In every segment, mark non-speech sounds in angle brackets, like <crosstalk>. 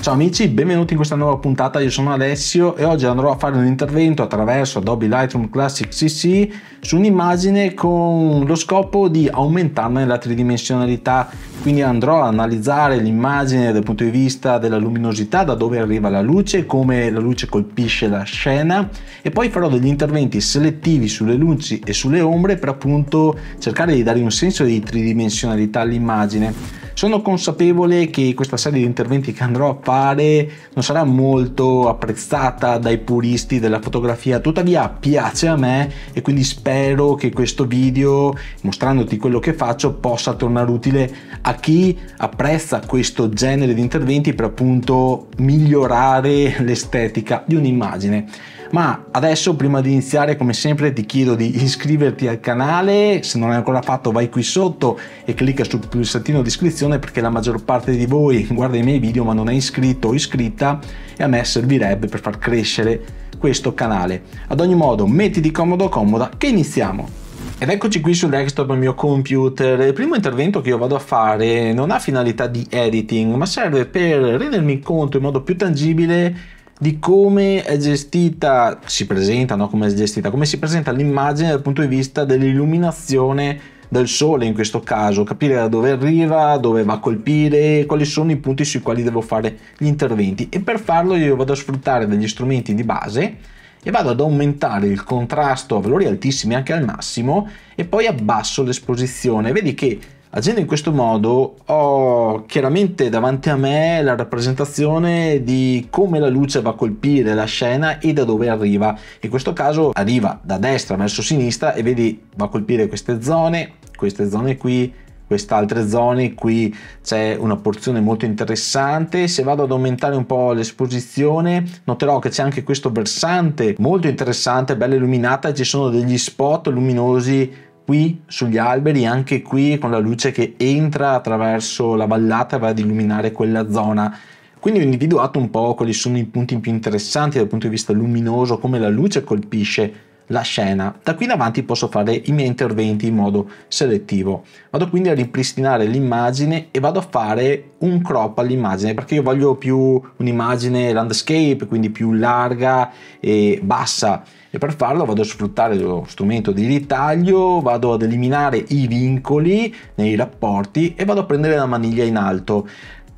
Ciao amici, benvenuti in questa nuova puntata, io sono Alessio e oggi andrò a fare un intervento attraverso Adobe Lightroom Classic CC su un'immagine con lo scopo di aumentarne la tridimensionalità, quindi andrò a analizzare l'immagine dal punto di vista della luminosità, da dove arriva la luce, come la luce colpisce la scena e poi farò degli interventi selettivi sulle luci e sulle ombre per appunto cercare di dare un senso di tridimensionalità all'immagine. Sono consapevole che questa serie di interventi che andrò a fare fare, non sarà molto apprezzata dai puristi della fotografia, tuttavia piace a me e quindi spero che questo video, mostrandoti quello che faccio, possa tornare utile a chi apprezza questo genere di interventi per appunto migliorare <laughs> l'estetica di un'immagine. Ma adesso prima di iniziare come sempre ti chiedo di iscriverti al canale, se non l'hai ancora fatto vai qui sotto e clicca sul pulsantino di iscrizione perché la maggior parte di voi guarda i miei video ma non è iscritto o iscritta e a me servirebbe per far crescere questo canale. Ad ogni modo mettiti comodo comoda che iniziamo! Ed eccoci qui sul desktop al mio computer. Il primo intervento che io vado a fare non ha finalità di editing, ma serve per rendermi conto in modo più tangibile di come è gestita, si presenta, no? come è gestita, come si presenta l'immagine dal punto di vista dell'illuminazione del sole in questo caso, capire da dove arriva, dove va a colpire, quali sono i punti sui quali devo fare gli interventi e per farlo io vado a sfruttare degli strumenti di base e vado ad aumentare il contrasto a valori altissimi anche al massimo e poi abbasso l'esposizione. Vedi che Agendo in questo modo ho chiaramente davanti a me la rappresentazione di come la luce va a colpire la scena e da dove arriva. In questo caso arriva da destra verso sinistra e vedi va a colpire queste zone, queste zone qui, queste altre zone qui c'è una porzione molto interessante se vado ad aumentare un po' l'esposizione noterò che c'è anche questo versante molto interessante bella illuminata ci sono degli spot luminosi qui sugli alberi, anche qui con la luce che entra attraverso la vallata e va ad illuminare quella zona. Quindi ho individuato un po' quali sono i punti più interessanti dal punto di vista luminoso, come la luce colpisce la scena. Da qui in avanti posso fare i miei interventi in modo selettivo. Vado quindi a ripristinare l'immagine e vado a fare un crop all'immagine perché io voglio più un'immagine landscape, quindi più larga e bassa. E per farlo vado a sfruttare lo strumento di ritaglio, vado ad eliminare i vincoli nei rapporti e vado a prendere la maniglia in alto.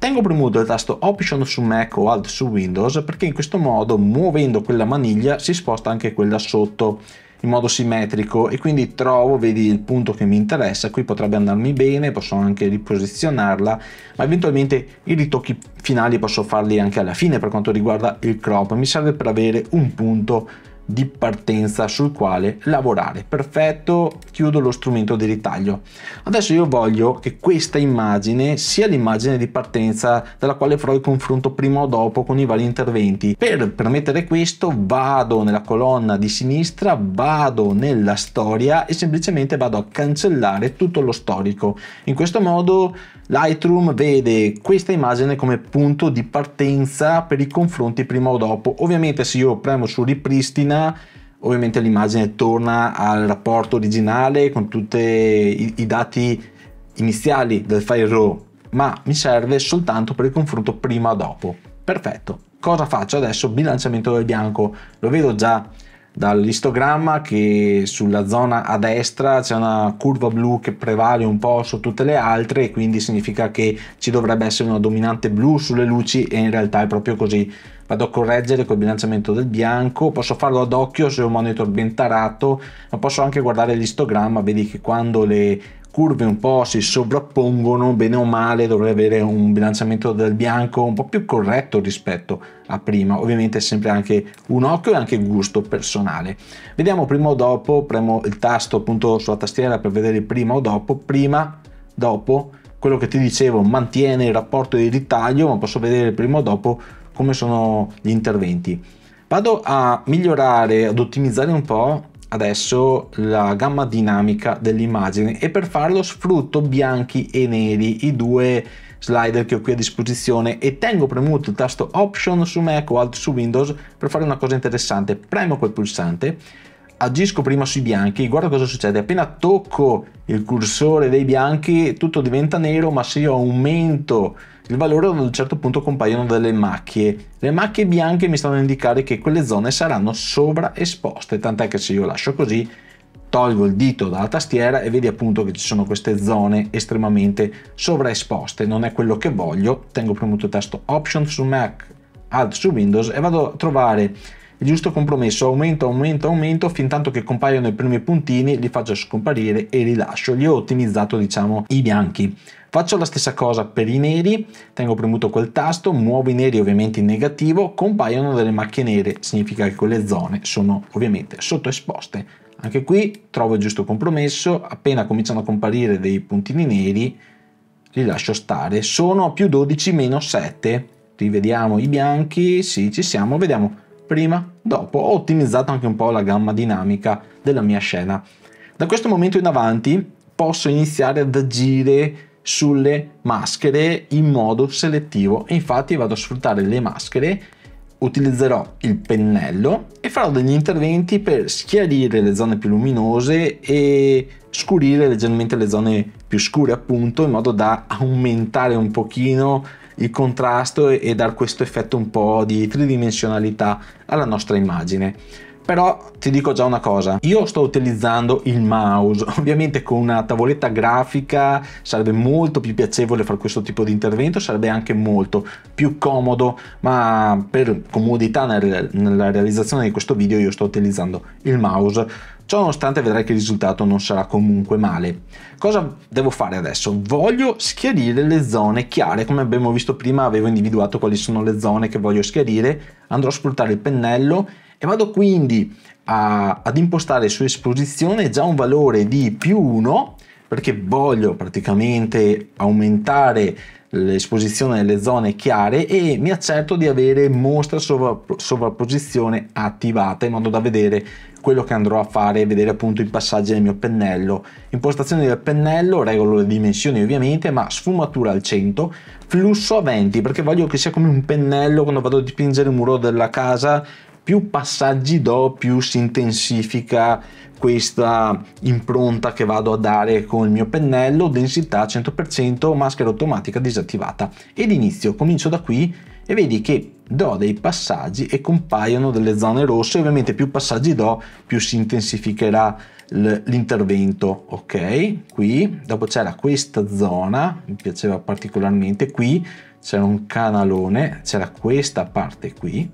Tengo premuto il tasto Option su Mac o Alt su Windows perché in questo modo muovendo quella maniglia si sposta anche quella sotto in modo simmetrico e quindi trovo, vedi il punto che mi interessa, qui potrebbe andarmi bene, posso anche riposizionarla, ma eventualmente i ritocchi finali posso farli anche alla fine per quanto riguarda il crop, mi serve per avere un punto di partenza sul quale lavorare. Perfetto, chiudo lo strumento di ritaglio. Adesso io voglio che questa immagine sia l'immagine di partenza dalla quale farò il confronto prima o dopo con i vari interventi. Per permettere questo vado nella colonna di sinistra, vado nella storia e semplicemente vado a cancellare tutto lo storico. In questo modo Lightroom vede questa immagine come punto di partenza per i confronti prima o dopo. Ovviamente se io premo su ripristina pagina ovviamente l'immagine torna al rapporto originale con tutti i, i dati iniziali del file RAW ma mi serve soltanto per il confronto prima o dopo perfetto cosa faccio adesso bilanciamento del bianco lo vedo già dall'istogramma che sulla zona a destra c'è una curva blu che prevale un po' su tutte le altre e quindi significa che ci dovrebbe essere una dominante blu sulle luci e in realtà è proprio così vado a correggere col bilanciamento del bianco, posso farlo ad occhio se ho un monitor ben tarato, ma posso anche guardare l'istogramma, vedi che quando le curve un po' si sovrappongono, bene o male dovrei avere un bilanciamento del bianco un po' più corretto rispetto a prima, ovviamente sempre anche un occhio e anche gusto personale. Vediamo prima o dopo, premo il tasto appunto sulla tastiera per vedere prima o dopo, prima, dopo, quello che ti dicevo mantiene il rapporto di ritaglio, ma posso vedere prima o dopo come sono gli interventi. Vado a migliorare, ad ottimizzare un po' adesso la gamma dinamica dell'immagine e per farlo sfrutto bianchi e neri, i due slider che ho qui a disposizione e tengo premuto il tasto Option su Mac o Alt su Windows per fare una cosa interessante. Premo quel pulsante, agisco prima sui bianchi, guarda cosa succede. Appena tocco il cursore dei bianchi tutto diventa nero, ma se io aumento il valore ad un certo punto compaiono delle macchie. Le macchie bianche mi stanno a indicare che quelle zone saranno sovraesposte, tant'è che se io lascio così, tolgo il dito dalla tastiera e vedi appunto che ci sono queste zone estremamente sovraesposte, non è quello che voglio, tengo premuto il tasto Option su Mac, Alt su Windows e vado a trovare il giusto compromesso, aumento, aumento, aumento, fin tanto che compaiono i primi puntini, li faccio scomparire e rilascio, li ho ottimizzato diciamo i bianchi. Faccio la stessa cosa per i neri, tengo premuto quel tasto, muovo i neri ovviamente in negativo, compaiono delle macchie nere, significa che quelle zone sono ovviamente sottoesposte. Anche qui trovo il giusto compromesso, appena cominciano a comparire dei puntini neri li lascio stare, sono a più 12 meno 7, rivediamo i bianchi, sì ci siamo, vediamo prima, dopo, ho ottimizzato anche un po' la gamma dinamica della mia scena. Da questo momento in avanti posso iniziare ad agire sulle maschere in modo selettivo. Infatti vado a sfruttare le maschere, utilizzerò il pennello e farò degli interventi per schiarire le zone più luminose e scurire leggermente le zone più scure appunto in modo da aumentare un pochino il contrasto e dar questo effetto un po' di tridimensionalità alla nostra immagine però ti dico già una cosa io sto utilizzando il mouse <laughs> ovviamente con una tavoletta grafica sarebbe molto più piacevole fare questo tipo di intervento sarebbe anche molto più comodo ma per comodità nella realizzazione di questo video io sto utilizzando il mouse Ciononostante vedrai che il risultato non sarà comunque male. Cosa devo fare adesso? Voglio schiarire le zone chiare, come abbiamo visto prima avevo individuato quali sono le zone che voglio schiarire, andrò a sfruttare il pennello e vado quindi a, ad impostare su esposizione già un valore di più 1 perché voglio praticamente aumentare l'esposizione delle zone chiare e mi accerto di avere mostra sovrapposizione attivata in modo da vedere quello che andrò a fare e vedere appunto i passaggi del mio pennello impostazione del pennello regolo le dimensioni ovviamente ma sfumatura al 100 flusso a 20 perché voglio che sia come un pennello quando vado a dipingere un muro della casa più passaggi do, più si intensifica questa impronta che vado a dare con il mio pennello, densità 100%, maschera automatica disattivata. Ed inizio, comincio da qui e vedi che do dei passaggi e compaiono delle zone rosse, ovviamente più passaggi do, più si intensificherà l'intervento, ok? Qui, dopo c'era questa zona, mi piaceva particolarmente, qui c'era un canalone, c'era questa parte qui,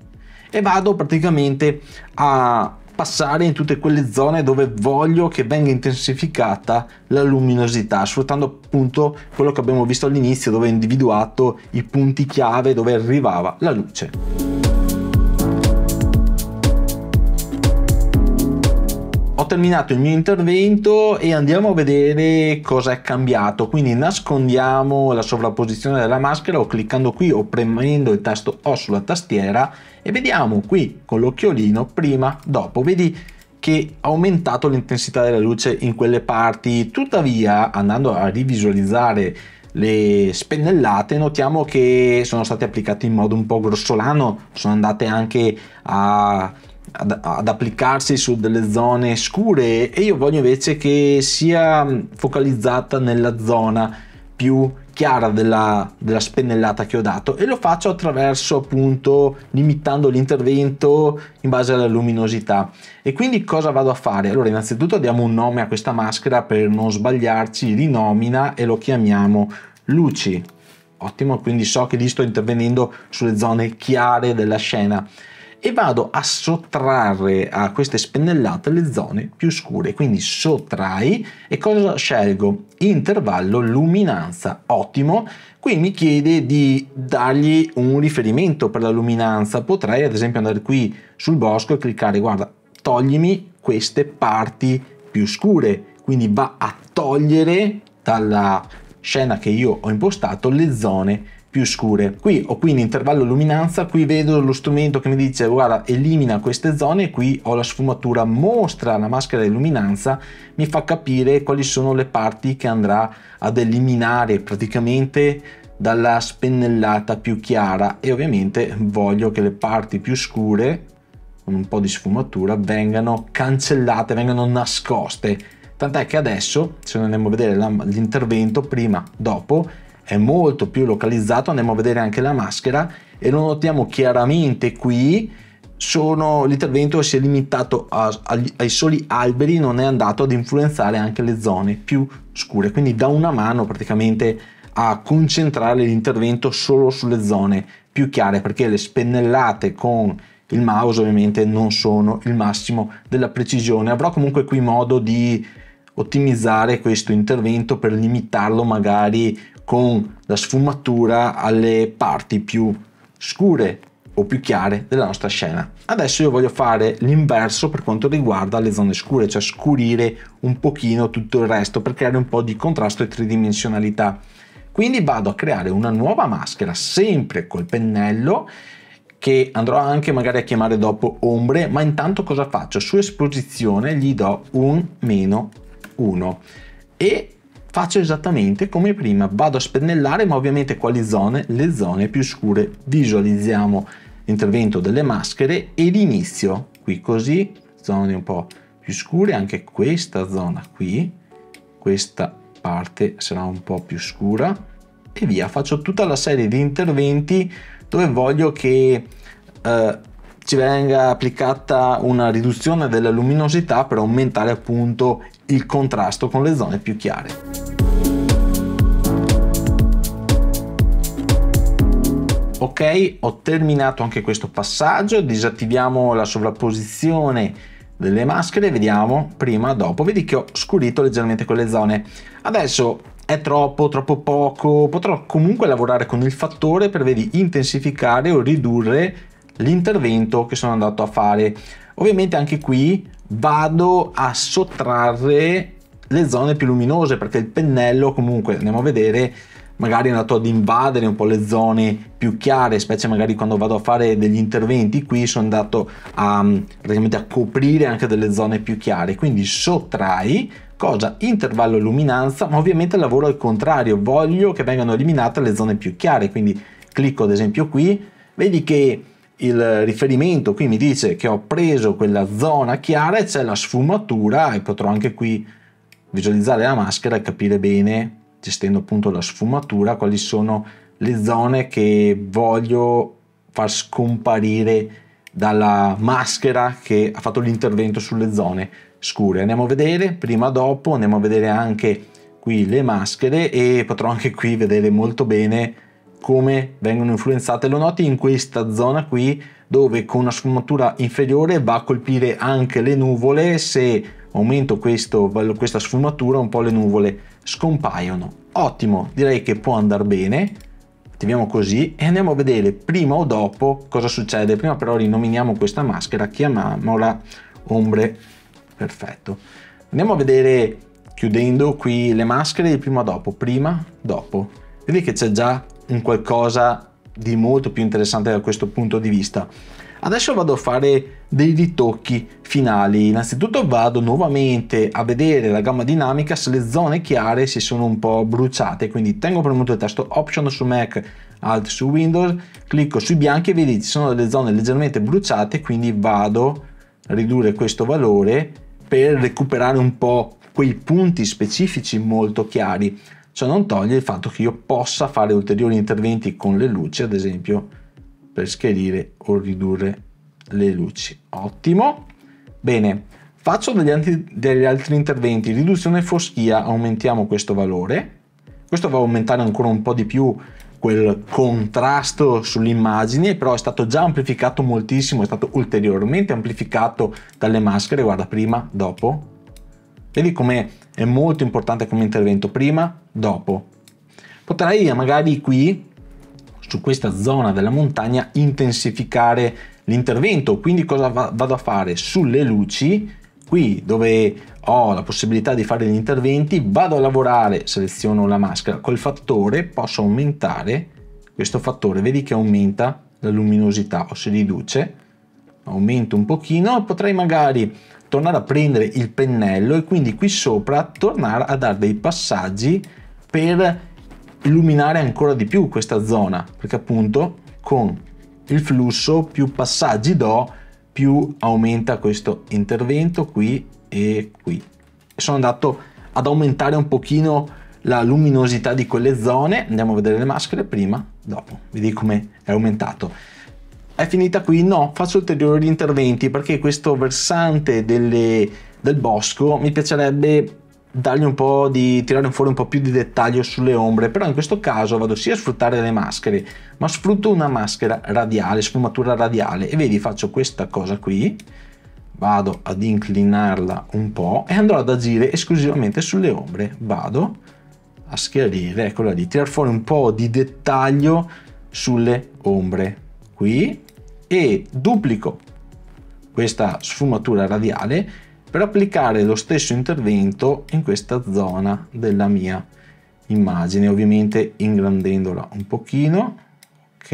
e vado praticamente a passare in tutte quelle zone dove voglio che venga intensificata la luminosità sfruttando appunto quello che abbiamo visto all'inizio dove ho individuato i punti chiave dove arrivava la luce. terminato il mio intervento e andiamo a vedere cosa è cambiato. Quindi nascondiamo la sovrapposizione della maschera o cliccando qui o premendo il tasto O sulla tastiera e vediamo qui con l'occhiolino prima, dopo, vedi che ha aumentato l'intensità della luce in quelle parti. Tuttavia, andando a rivisualizzare le spennellate notiamo che sono state applicate in modo un po' grossolano, sono andate anche a ad, ad applicarsi su delle zone scure e io voglio invece che sia mm, focalizzata nella zona più chiara della, della, spennellata che ho dato e lo faccio attraverso appunto limitando l'intervento in base alla luminosità e quindi cosa vado a fare? Allora innanzitutto diamo un nome a questa maschera per non sbagliarci, rinomina e lo chiamiamo luci ottimo quindi so che lì sto intervenendo sulle zone chiare della scena e vado a sottrarre a queste spennellate le zone più scure, quindi sottrai e cosa scelgo? Intervallo luminanza, ottimo, qui mi chiede di dargli un riferimento per la luminanza, potrei ad esempio andare qui sul bosco e cliccare guarda toglimi queste parti più scure, quindi va a togliere dalla scena che io ho impostato le zone più più scure. Qui ho quindi intervallo luminanza, qui vedo lo strumento che mi dice guarda elimina queste zone, qui ho la sfumatura mostra la maschera di luminanza, mi fa capire quali sono le parti che andrà ad eliminare praticamente dalla spennellata più chiara e ovviamente voglio che le parti più scure con un po' di sfumatura vengano cancellate, vengano nascoste. Tant'è che adesso, se andiamo a vedere l'intervento prima, dopo, è molto più localizzato, andiamo a vedere anche la maschera e lo notiamo chiaramente qui, sono, l'intervento si è limitato a, a, ai soli alberi, non è andato ad influenzare anche le zone più scure, quindi da una mano praticamente a concentrare l'intervento solo sulle zone più chiare, perché le spennellate con il mouse ovviamente non sono il massimo della precisione, avrò comunque qui modo di ottimizzare questo intervento per limitarlo magari con la sfumatura alle parti più scure o più chiare della nostra scena. Adesso io voglio fare l'inverso per quanto riguarda le zone scure, cioè scurire un pochino tutto il resto per creare un po' di contrasto e tridimensionalità. Quindi vado a creare una nuova maschera, sempre col pennello, che andrò anche magari a chiamare dopo ombre, ma intanto cosa faccio? Su esposizione gli do un meno 1 e faccio esattamente come prima, vado a spennellare ma ovviamente quali zone? Le zone più scure. Visualizziamo l'intervento delle maschere ed inizio qui così, zone un po' più scure, anche questa zona qui, questa parte sarà un po' più scura e via, faccio tutta la serie di interventi dove voglio che eh, ci venga applicata una riduzione della luminosità per aumentare appunto il contrasto con le zone più chiare. ok ho terminato anche questo passaggio disattiviamo la sovrapposizione delle maschere vediamo prima dopo vedi che ho scurito leggermente quelle zone adesso è troppo troppo poco potrò comunque lavorare con il fattore per vedi intensificare o ridurre l'intervento che sono andato a fare ovviamente anche qui vado a sottrarre le zone più luminose perché il pennello comunque andiamo a vedere magari è andato ad invadere un po' le zone più chiare, specie magari quando vado a fare degli interventi, qui sono andato a, mm, praticamente a coprire anche delle zone più chiare, quindi sottrai, cosa? Intervallo luminanza, ma ovviamente lavoro al contrario, voglio che vengano eliminate le zone più chiare, quindi clicco ad esempio qui, vedi che il riferimento qui mi dice che ho preso quella zona chiara e c'è la sfumatura e potrò anche qui visualizzare la maschera e capire bene gestendo appunto la sfumatura quali sono le zone che voglio far scomparire dalla maschera che ha fatto l'intervento sulle zone scure andiamo a vedere prima dopo andiamo a vedere anche qui le maschere e potrò anche qui vedere molto bene come vengono influenzate. Lo noti in questa zona qui dove con una sfumatura inferiore va a colpire anche le nuvole. Se aumento questo, questa sfumatura un po' le nuvole scompaiono. Ottimo, direi che può andare bene. Attiviamo così e andiamo a vedere prima o dopo cosa succede. Prima però rinominiamo questa maschera, chiamiamola ombre. Perfetto. Andiamo a vedere chiudendo qui le maschere di prima dopo, prima dopo. Vedi che c'è già un qualcosa di molto più interessante da questo punto di vista. Adesso vado a fare dei ritocchi finali. Innanzitutto vado nuovamente a vedere la gamma dinamica se le zone chiare si sono un po' bruciate, quindi tengo premuto il tasto Option su Mac, Alt su Windows, clicco sui bianchi e vedi ci sono delle zone leggermente bruciate, quindi vado a ridurre questo valore per recuperare un po' quei punti specifici molto chiari. Ciò non toglie il fatto che io possa fare ulteriori interventi con le luci, ad esempio per schiarire o ridurre le luci. Ottimo. Bene, faccio degli, anti, degli altri interventi. Riduzione foschia, aumentiamo questo valore. Questo va a aumentare ancora un po' di più quel contrasto sull'immagine, però è stato già amplificato moltissimo, è stato ulteriormente amplificato dalle maschere, guarda prima, dopo, Vedi come è molto importante come intervento, prima, dopo. Potrei eh, magari qui, su questa zona della montagna, intensificare l'intervento, quindi cosa vado a fare? Sulle luci, qui dove ho la possibilità di fare gli interventi, vado a lavorare, seleziono la maschera, col fattore posso aumentare questo fattore, vedi che aumenta la luminosità o si riduce, aumento un pochino, potrei magari tornare a prendere il pennello e quindi qui sopra tornare a dare dei passaggi per illuminare ancora di più questa zona perché appunto con il flusso più passaggi do più aumenta questo intervento qui e qui sono andato ad aumentare un pochino la luminosità di quelle zone andiamo a vedere le maschere prima dopo vedi come è aumentato è finita qui? No, faccio ulteriori interventi perché questo versante delle, del bosco mi piacerebbe dargli un po' di tirare fuori un po' più di dettaglio sulle ombre però in questo caso vado sia a sfruttare le maschere ma sfrutto una maschera radiale sfumatura radiale e vedi faccio questa cosa qui vado ad inclinarla un po' e andrò ad agire esclusivamente sulle ombre vado a schiarire eccola lì tirare fuori un po' di dettaglio sulle ombre qui e duplico questa sfumatura radiale per applicare lo stesso intervento in questa zona della mia immagine, ovviamente ingrandendola un pochino, ok,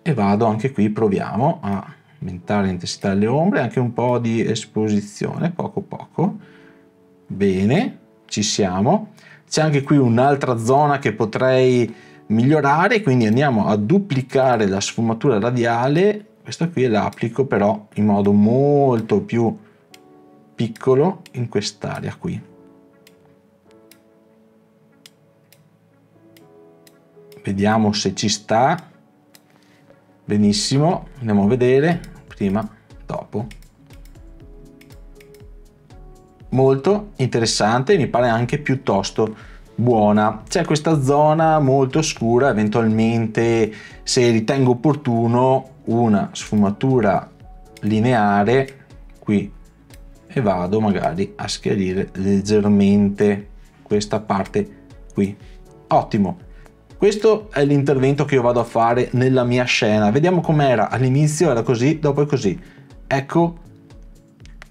e vado anche qui, proviamo a aumentare l'intensità delle ombre, anche un po' di esposizione, poco poco, bene, ci siamo, c'è anche qui un'altra zona che potrei migliorare, quindi andiamo a duplicare la sfumatura radiale, questa qui la applico però in modo molto più piccolo in quest'area qui. Vediamo se ci sta. Benissimo, andiamo a vedere prima, dopo. Molto interessante, mi pare anche piuttosto buona. C'è questa zona molto scura, eventualmente se ritengo opportuno una sfumatura lineare qui e vado magari a schiarire leggermente questa parte qui. Ottimo. Questo è l'intervento che io vado a fare nella mia scena. Vediamo com'era. All'inizio era così, dopo è così. Ecco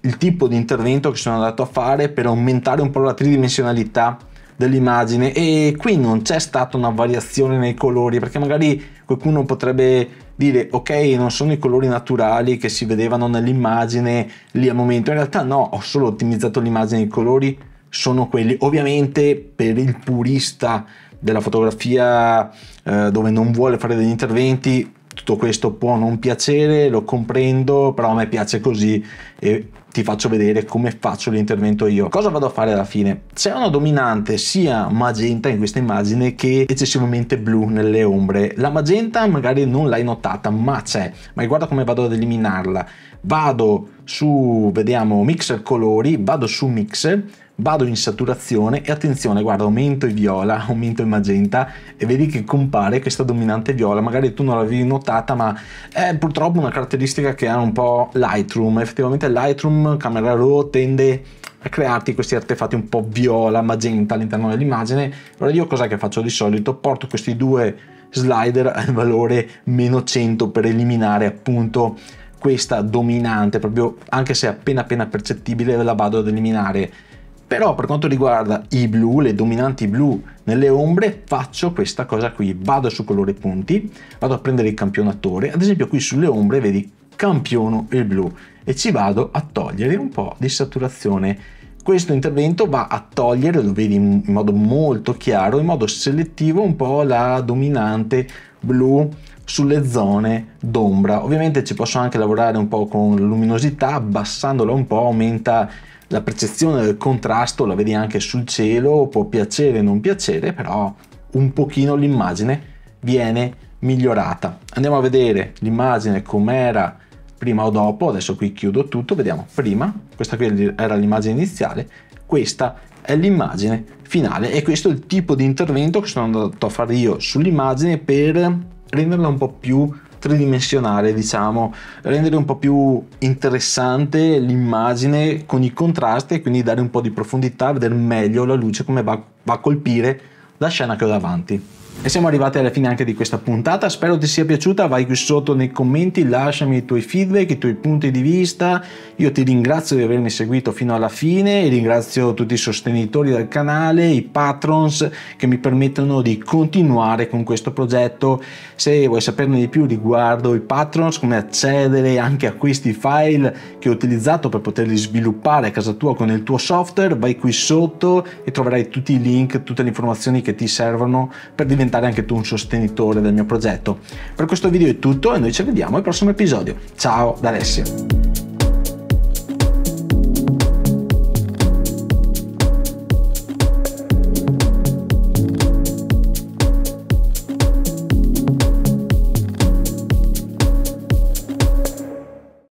il tipo di intervento che sono andato a fare per aumentare un po' la tridimensionalità dell'immagine e qui non c'è stata una variazione nei colori perché magari qualcuno potrebbe dire ok non sono i colori naturali che si vedevano nell'immagine lì al momento in realtà no ho solo ottimizzato l'immagine i colori sono quelli ovviamente per il purista della fotografia eh, dove non vuole fare degli interventi tutto questo può non piacere, lo comprendo, però a me piace così e ti faccio vedere come faccio l'intervento io. Cosa vado a fare alla fine? C'è una dominante sia magenta in questa immagine che eccessivamente blu nelle ombre. La magenta magari non l'hai notata, ma c'è. Ma guarda come vado ad eliminarla. Vado su, vediamo, mixer colori, vado su mixer, vado in saturazione e attenzione, guarda, aumento il viola, <laughs> aumento il magenta e vedi che compare questa dominante viola, magari tu non l'avevi notata, ma è purtroppo una caratteristica che ha un po' Lightroom, effettivamente Lightroom Camera Raw tende a crearti questi artefatti un po' viola, magenta all'interno dell'immagine. Allora io cosa che faccio di solito? Porto questi due slider al valore meno 100 per eliminare appunto questa dominante, proprio anche se appena appena percettibile la vado ad eliminare però per quanto riguarda i blu, le dominanti blu nelle ombre, faccio questa cosa qui. Vado su colore punti, vado a prendere il campionatore. Ad esempio qui sulle ombre vedi campiono il blu e ci vado a togliere un po' di saturazione. Questo intervento va a togliere, lo vedi in modo molto chiaro, in modo selettivo un po' la dominante blu sulle zone d'ombra. Ovviamente ci posso anche lavorare un po' con luminosità, abbassandola un po' aumenta la percezione del contrasto la vedi anche sul cielo, può piacere o non piacere, però un pochino l'immagine viene migliorata. Andiamo a vedere l'immagine com'era prima o dopo, adesso qui chiudo tutto, vediamo prima, questa qui era l'immagine iniziale, questa è l'immagine finale e questo è il tipo di intervento che sono andato a fare io sull'immagine per renderla un po' più tridimensionale, diciamo, rendere un po' più interessante l'immagine con i contrasti e quindi dare un po' di profondità, vedere meglio la luce come va, va a colpire la scena che ho davanti. E siamo arrivati alla fine anche di questa puntata, spero ti sia piaciuta, vai qui sotto nei commenti, lasciami i tuoi feedback, i tuoi punti di vista, io ti ringrazio di avermi seguito fino alla fine, ringrazio tutti i sostenitori del canale, i patrons che mi permettono di continuare con questo progetto, se vuoi saperne di più riguardo i patrons, come accedere anche a questi file che ho utilizzato per poterli sviluppare a casa tua con il tuo software, vai qui sotto e troverai tutti i link, tutte le informazioni che ti servono per diventare diventare anche tu un sostenitore del mio progetto. Per questo video è tutto e noi ci vediamo al prossimo episodio. Ciao da Alessio!